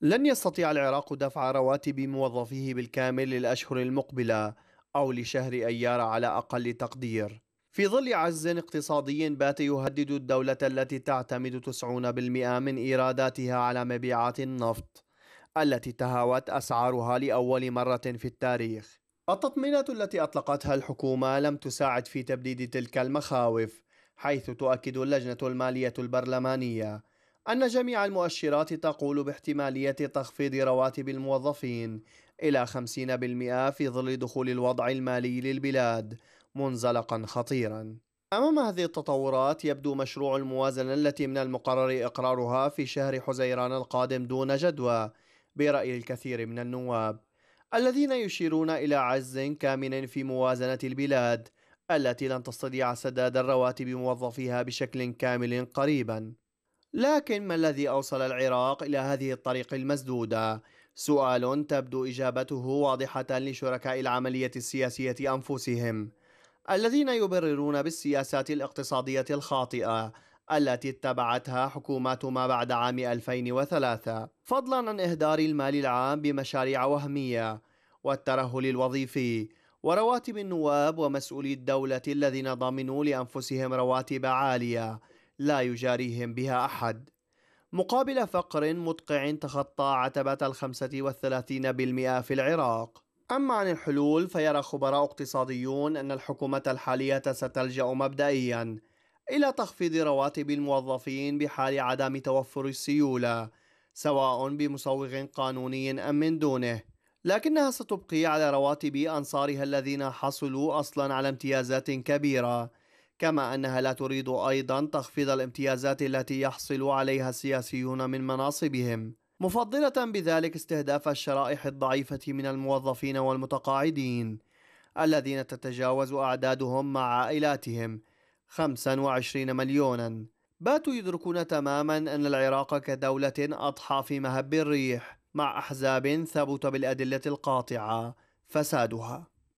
لن يستطيع العراق دفع رواتب موظفيه بالكامل للأشهر المقبلة أو لشهر أيار على أقل تقدير في ظل عجز اقتصادي بات يهدد الدولة التي تعتمد 90% من إيراداتها على مبيعات النفط التي تهاوت أسعارها لأول مرة في التاريخ التطمينات التي أطلقتها الحكومة لم تساعد في تبديد تلك المخاوف حيث تؤكد اللجنة المالية البرلمانية أن جميع المؤشرات تقول باحتمالية تخفيض رواتب الموظفين إلى 50% في ظل دخول الوضع المالي للبلاد منزلقا خطيرا. أمام هذه التطورات يبدو مشروع الموازنة التي من المقرر إقرارها في شهر حزيران القادم دون جدوى برأي الكثير من النواب الذين يشيرون إلى عز كامن في موازنة البلاد التي لن تستطيع سداد الرواتب موظفيها بشكل كامل قريبا لكن ما الذي أوصل العراق إلى هذه الطريق المسدودة؟ سؤال تبدو إجابته واضحة لشركاء العملية السياسية أنفسهم الذين يبررون بالسياسات الاقتصادية الخاطئة التي اتبعتها حكومات ما بعد عام 2003 فضلا عن إهدار المال العام بمشاريع وهمية والترهل الوظيفي ورواتب النواب ومسؤولي الدولة الذين ضمنوا لأنفسهم رواتب عالية لا يجاريهم بها أحد مقابل فقر مدقع تخطى عتبة الخمسة والثلاثين بالمئة في العراق أما عن الحلول فيرى خبراء اقتصاديون أن الحكومة الحالية ستلجأ مبدئيا إلى تخفيض رواتب الموظفين بحال عدم توفر السيولة سواء بمسوغ قانوني أم من دونه لكنها ستبقي على رواتب أنصارها الذين حصلوا أصلا على امتيازات كبيرة كما أنها لا تريد أيضا تخفيض الامتيازات التي يحصل عليها السياسيون من مناصبهم مفضلة بذلك استهداف الشرائح الضعيفة من الموظفين والمتقاعدين الذين تتجاوز أعدادهم مع عائلاتهم 25 مليونا باتوا يدركون تماما أن العراق كدولة أضحى في مهب الريح مع أحزاب ثبت بالأدلة القاطعة فسادها